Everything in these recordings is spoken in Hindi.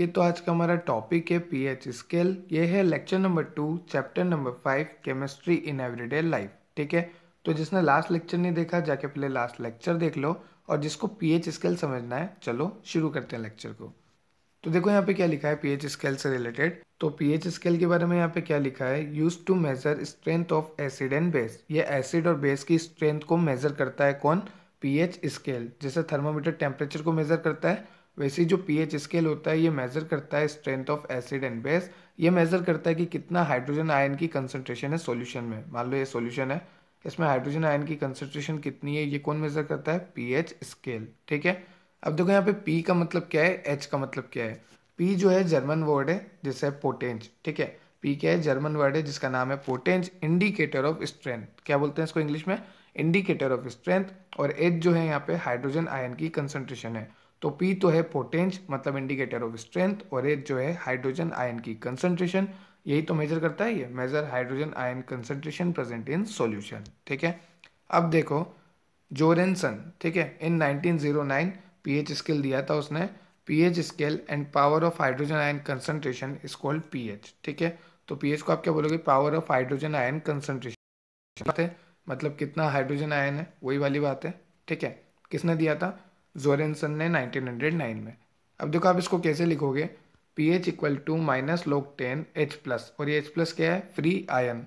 ओके तो आज का हमारा टॉपिक है पीएच स्केल ये है lecture number two chapter number five chemistry in everyday life ठीक है तो जिसने लास्ट लेक्चर नहीं देखा जाके पहले लास्ट लेक्चर देख लो और जिसको पीएच स्केल समझना है चलो शुरू करते हैं लेक्चर को तो देखो यहाँ पे क्या लिखा है पीएच स्केल से रिलेटेड तो पीएच स्केल के बारे में यहाँ पे क्या लिखा है use to measure strength of acid and base ये एसिड और बेस की स्ट्रेंथ को मेजर करता है कौन पीएच स्केल जैसे थर्मोमीटर टेम्परेचर को मेजर करता है वैसे जो एच स्केल होता है ये मेज़र करता है strength of acid and base ये मेज़र करता है कि कितना हाइड्रोजन आयन की कंसनट्रेशन है सोल्यूशन में मान लो ये सोल्यूशन है इसमें हाइड्रोजन आयन की कंसनट्रेशन कितनी है ये कौन मेज़र करता है एच स्केल ठीक है अब देखो यहाँ पे पी का मतलब क्या है एच का मतलब क्या है पी जो है जर्मन वर्ड है जैसे पोटेंच पोटेंज ठीक है पी क्या है जर्मन वर्ड है जिसका नाम है पोटेंज इंडिकेटर ऑफ स्ट्रेंथ क्या बोलते हैं इसको इंग्लिश में इंडिकेटर ऑफ स्ट्रेंथ और एच जो है यहाँ पे हाइड्रोजन आयन की कंसनट्रेशन है तो पी तो है पोटेंस मतलब इंडिकेटर ऑफ स्ट्रेंथ और एच जो है हाइड्रोजन आयन की कंसंट्रेशन यही तो मेजर करता है ये measure hydrogen ion concentration present in solution ठीक है अब देखो जोरेंसन ठीक है इन 1909 पीएच स्केल दिया था उसने pH scale and power of hydrogen ion concentration is called pH ठीक है तो पीएच को आप क्या बोलोगे power of hydrogen ion concentration है मतलब कितना हाइड्रोजन आयन है वही वाली बात है ठीक है किसने दिया था जोरेंसन ने 1909 में अब देखो आप इसको कैसे लिखोगे p H equal to minus log ten H plus और ये एच प्लस क्या है फ्री आयन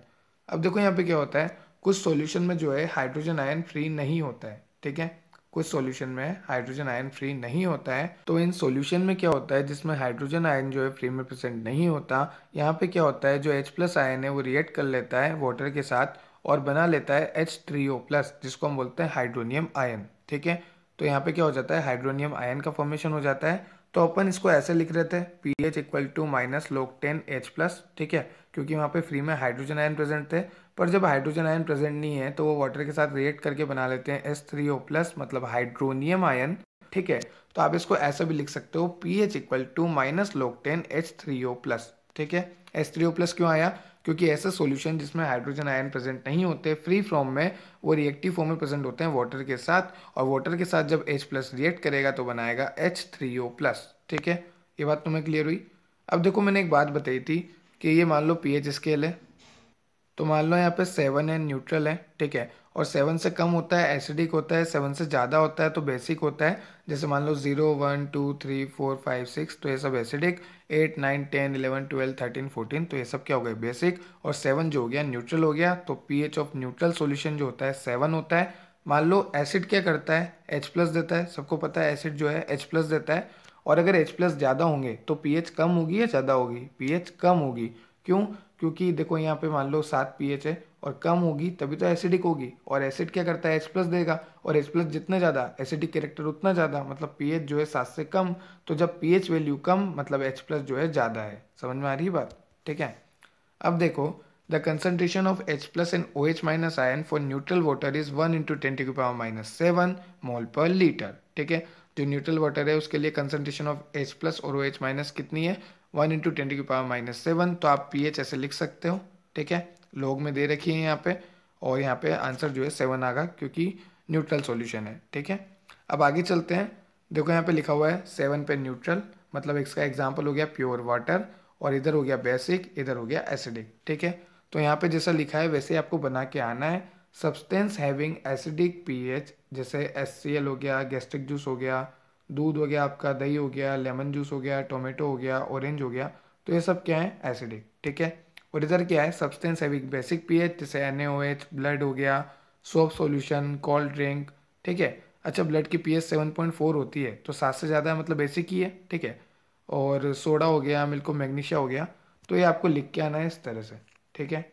अब देखो यहाँ पे क्या होता है कुछ सॉल्यूशन में जो है हाइड्रोजन आयन फ्री नहीं होता है ठीक है कुछ सॉल्यूशन में हाइड्रोजन आयन फ्री नहीं होता है तो इन सॉल्यूशन में क्या होता है जिसमें हाइड्रोजन आयन जो है फ्री में प्रेजेंट नहीं होता यहाँ पे क्या होता है जो एच प्लस आयन है वो रिएक्ट कर लेता है वाटर के साथ और बना लेता है एच थ्री ओ प्लस जिसको हम बोलते हैं हाइड्रोनियम आयन ठीक है तो यहाँ पे क्या हो जाता है हाइड्रोनियम आयन का फॉर्मेशन हो जाता है तो अपन इसको ऐसे लिख रहे थे p H equal to minus log ten H plus ठीक है क्योंकि वहाँ पे फ्री में हाइड्रोजन आयन प्रेजेंट थे पर जब हाइड्रोजन आयन प्रेजेंट नहीं है तो वो वाटर के साथ रिएक्ट करके बना लेते हैं एस थ्री ओ प्लस मतलब हाइड्रोनियम आयन ठीक है तो आप इसको ऐसा भी लिख सकते हो p H equal to minus log ten H three O plus ठीक है एस थ्री ओ प्लस क्यों आया क्योंकि ऐसे सॉल्यूशन जिसमें हाइड्रोजन आयन प्रेजेंट नहीं होते फ्री फॉर्म में वो रिएक्टिव फॉर्म में प्रेजेंट होते हैं वाटर के साथ और वाटर के साथ जब H प्लस रिएक्ट करेगा तो बनाएगा एच थ्री ओ प्लस ठीक है ये बात तुम्हें क्लियर हुई अब देखो मैंने एक बात बताई थी कि ये मान लो पी एच स्केल है तो मान लो यहाँ पे सेवन है न्यूट्रल है ठीक है और सेवन से कम होता है एसिडिक होता है सेवन से ज़्यादा होता है तो बेसिक होता है जैसे मान लो zero one two three four five six तो ये सब acidic eight nine ten eleven twelve thirteen fourteen तो ये सब क्या हो गए बेसिक और सेवन जो हो गया न्यूट्रल हो गया तो p H of neutral solution जो होता है सेवन होता है मान लो एसिड क्या करता है एच प्लस देता है सबको पता है एसिड जो है एच प्लस देता है और अगर एच प्लस ज़्यादा होंगे तो पी एच कम होगी या ज़्यादा होगी पी एच कम होगी क्यों क्योंकि देखो यहाँ पे मान लो सात पी एच है और कम होगी तभी तो एसिडिक होगी और एसिड क्या करता है एच प्लस देगा और एच प्लस जितना ज़्यादा एसिडिक कैरेक्टर उतना ज़्यादा मतलब पीएच जो है सात से कम तो जब पीएच वैल्यू कम मतलब एच प्लस जो है ज़्यादा है समझ में आ रही बात ठीक है अब देखो the concentration of H plus and O H minus ion for neutral water is one into twenty two power minus seven mole per litre ठीक है जो न्यूट्रल वाटर है उसके लिए कंसनट्रेशन ऑफ एच प्लस और ओ एच माइनस कितनी है one into twenty two power minus seven तो आप पी एच ऐसे लिख सकते हो ठीक है लोग में दे रखी है यहाँ पे और यहाँ पे आंसर जो है सेवन आगा क्योंकि न्यूट्रल सॉल्यूशन है ठीक है अब आगे चलते हैं देखो यहाँ पे लिखा हुआ है सेवन पे न्यूट्रल मतलब इसका एग्जाम्पल हो गया प्योर वाटर और इधर हो गया बेसिक इधर हो गया एसिडिक ठीक है तो यहाँ पे जैसा लिखा है वैसे आपको बना के आना है सब्सटेंस हैविंग एसिडिक पीएच जैसे एस हो गया गैस्ट्रिक जूस हो गया दूध हो गया आपका दही हो गया लेमन जूस हो गया टोमेटो हो गया ऑरेंज हो गया तो ये सब क्या है एसिडिक ठीक है और इधर क्या है सब्सटेंस है बेसिक पीएच जैसे एन ब्लड हो गया सोप सॉल्यूशन कोल्ड ड्रिंक ठीक है अच्छा ब्लड की पीएच 7.4 होती है तो सात से ज़्यादा मतलब बेसिक ही है ठीक है और सोडा हो गया मिल्को मैग्नीशिया हो गया तो ये आपको लिख के आना है इस तरह से ठीक है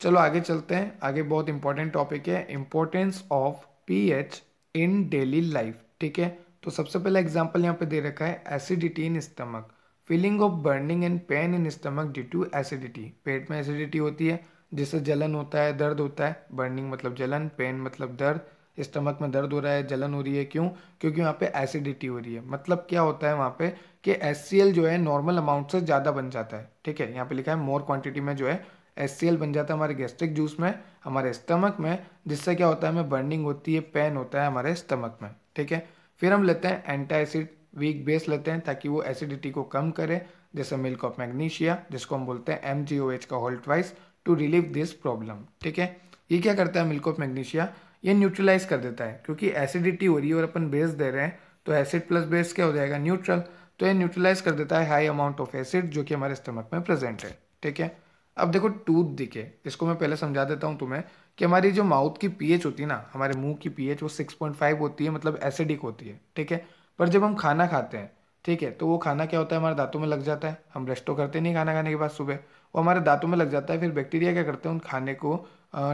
चलो आगे चलते हैं आगे बहुत इंपॉर्टेंट टॉपिक है importance of H in daily life ठीक है तो सबसे पहला एग्जाम्पल यहाँ पे दे रखा है acidity in stomach feeling of burning and pain in stomach due to acidity पेट में एसिडिटी होती है जिससे जलन होता है दर्द होता है बर्निंग मतलब जलन पेन मतलब दर्द स्टमक में दर्द हो रहा है जलन हो रही है क्यों क्योंकि वहाँ पे एसिडिटी हो रही है मतलब क्या होता है वहाँ पे कि एस जो है नॉर्मल अमाउंट से ज़्यादा बन जाता है ठीक है यहाँ पे लिखा है मोर क्वांटिटी में जो है एस बन जाता है हमारे गैस्ट्रिक जूस में हमारे स्टमक में जिससे क्या होता है हमें बर्निंग होती है पेन होता है हमारे स्टमक में ठीक है फिर हम लेते हैं एंटा एसिड वीक बेस लेते हैं ताकि वो एसिडिटी को कम करे जैसे मिल्क ऑफ मैग्नीशिया जिसको हम बोलते हैं एम जी ओ एच का होल्ट वाइस टू रिलीव दिस प्रॉब्लम ठीक है ये क्या करता है मिल्क ऑफ मैग्नीशिया ये न्यूट्रलाइज कर देता है क्योंकि एसिडिटी हो रही है और अपन बेस दे रहे हैं तो एसिड प्लस बेस क्या हो जाएगा न्यूट्रल तो ये न्यूट्रलाइज कर देता है हाई अमाउंट ऑफ एसिड जो कि हमारे स्टमक में प्रेजेंट है ठीक है अब देखो टूथ दिखे इसको मैं पहले समझा देता हूँ तुम्हें कि हमारी जो माउथ की पीएच होती है ना हमारे मुंह की पीएच वो 6.5 होती है मतलब एसिडिक होती है ठीक है पर जब हम खाना खाते हैं ठीक है तो वो खाना क्या होता है हमारे दांतों में लग जाता है हम ब्रश तो करते नहीं खाना खाने के बाद सुबह वो हमारे दांतों में लग जाता है फिर बैक्टीरिया क्या करते हैं उन खाने को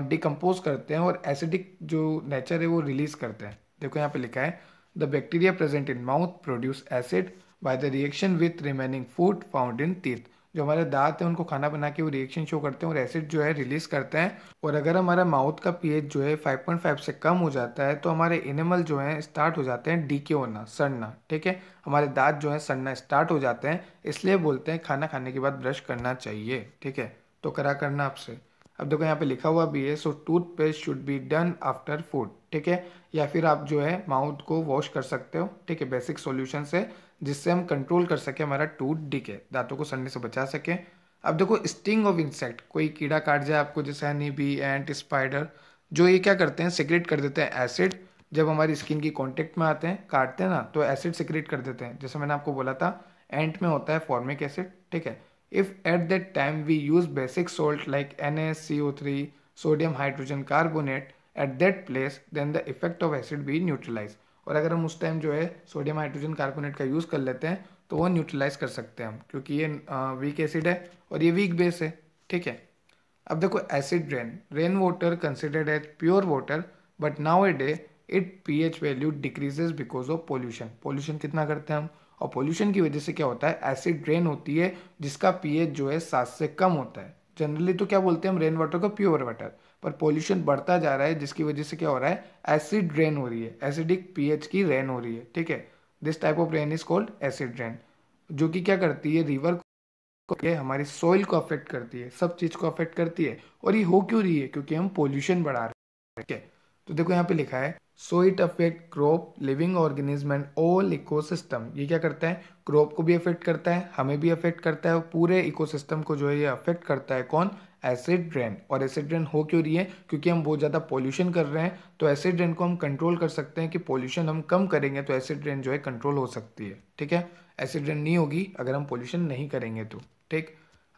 डिकम्पोज करते हैं और एसिडिक जो नेचर है वो रिलीज़ करते हैं देखो यहाँ पे लिखा है the bacteria present in mouth produce acid by the reaction with remaining food found in teeth जो हमारे दांत हैं उनको खाना बना के वो रिएक्शन शो करते हैं और एसिड जो है रिलीज़ करते हैं और अगर हमारा माउथ का पीएच जो है 5.5 से कम हो जाता है तो हमारे एनिमल जो है स्टार्ट हो जाते हैं डीके होना सड़ना ठीक है हमारे दांत जो है सड़ना स्टार्ट हो जाते हैं इसलिए बोलते हैं खाना खाने के बाद ब्रश करना चाहिए ठीक है तो करा करना आपसे अब देखो यहाँ पे लिखा हुआ भी है so toothpaste should be done after food ठीक है या फिर आप जो है माउथ को वॉश कर सकते हो ठीक है बेसिक सोल्यूशन से जिससे हम कंट्रोल कर सके हमारा टूथ के दांतों को सड़ने से बचा सके अब देखो स्टिंग ऑफ इंसेक्ट कोई कीड़ा काट जाए आपको जैसे हनी बी एंट स्पाइडर जो ये क्या करते हैं सिक्रेट कर देते हैं एसिड जब हमारी स्किन की कॉन्टेक्ट में आते हैं काटते हैं ना तो एसिड सिक्रेट कर देते हैं जैसे मैंने आपको बोला था एंट में होता है फॉर्मिक एसिड ठीक है If at that time we use basic salt like NaCO3, sodium hydrogen carbonate at that place, then the effect of acid be neutralized. और अगर हम उस टाइम जो है सोडियम हाइड्रोजन कार्बोनेट का यूज़ कर लेते हैं तो वो न्यूट्रलाइज कर सकते हैं हम क्योंकि ये वीक एसिड है और ये वीक बेस है ठीक है अब देखो acid rain rain water considered as pure water but now a day it pH value decreases because of pollution pollution कितना करते हैं हम और पोल्यूशन की वजह से क्या होता है एसिड ड्रेन होती है जिसका पी जो है सात से कम होता है जनरली तो क्या बोलते हैं हम रेन वाटर को प्योर वाटर पर पोल्यूशन बढ़ता जा रहा है जिसकी वजह से क्या हो रहा है एसिड ड्रेन हो रही है एसिडिक पी की रेन हो रही है ठीक है this type of rain is called acid rain जो कि क्या करती है रिवर को ये हमारी सॉइल को अफेक्ट करती है सब चीज़ को अफेक्ट करती है और ये हो क्यों रही है क्योंकि हम पोल्यूशन बढ़ा रहे हैं ठीक है तो देखो यहाँ पे लिखा है so it affect crop living organism and all system ये क्या करता है क्रॉप को भी अफेक्ट करता है हमें भी अफेक्ट करता है और पूरे सिस्टम को जो है ये अफेक्ट करता है कौन एसिड रेन और एसिड रेन हो क्यों रही है क्योंकि हम बहुत ज़्यादा पॉल्यूशन कर रहे हैं तो एसिड रेन को हम कंट्रोल कर सकते हैं कि पॉल्यूशन हम कम करेंगे तो एसिड रेन जो है कंट्रोल हो सकती है ठीक है एसिड रेन नहीं होगी अगर हम पॉल्यूशन नहीं करेंगे तो ठीक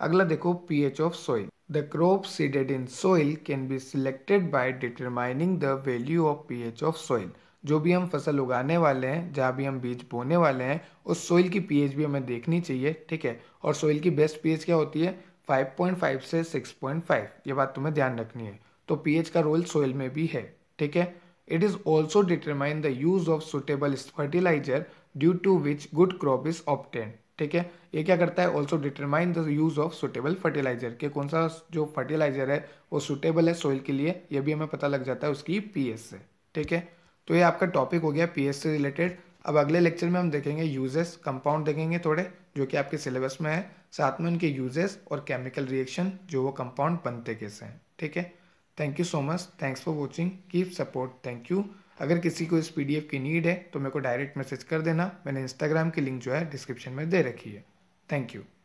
अगला देखो pH of soil The crop seeded in soil can be selected by determining the value of pH of soil. जो भी हम फसल उगाने वाले हैं जहाँ भी हम बीज बोने वाले हैं उस सोइल की पीएच भी हमें देखनी चाहिए ठीक है और सॉइल की बेस्ट पीएच क्या होती है 5.5 से 6.5 ये बात तुम्हें ध्यान रखनी है तो पीएच का रोल सोइल में भी है ठीक है it is also determine the use of suitable fertiliser due to which good crop is obtain ठीक है ये क्या करता है also determine the use of suitable fertiliser के कौन सा जो फर्टिलाइजर है वो सुटेबल है सॉइल के लिए ये भी हमें पता लग जाता है उसकी पीएस से ठीक है तो ये आपका टॉपिक हो गया पीएस से रिलेटेड अब अगले लेक्चर में हम देखेंगे यूजेस कंपाउंड देखेंगे थोड़े जो कि आपके सिलेबस में है साथ में उनके यूजेस और केमिकल रिएक्शन जो वो कंपाउंड बनते कैसे हैं ठीक है thank you so much thanks for watching keep support thank you अगर किसी को इस पी की नीड है तो मेरे को डायरेक्ट मैसेज कर देना मैंने इंस्टाग्राम की लिंक जो है डिस्क्रिप्शन में दे रखी है थैंक यू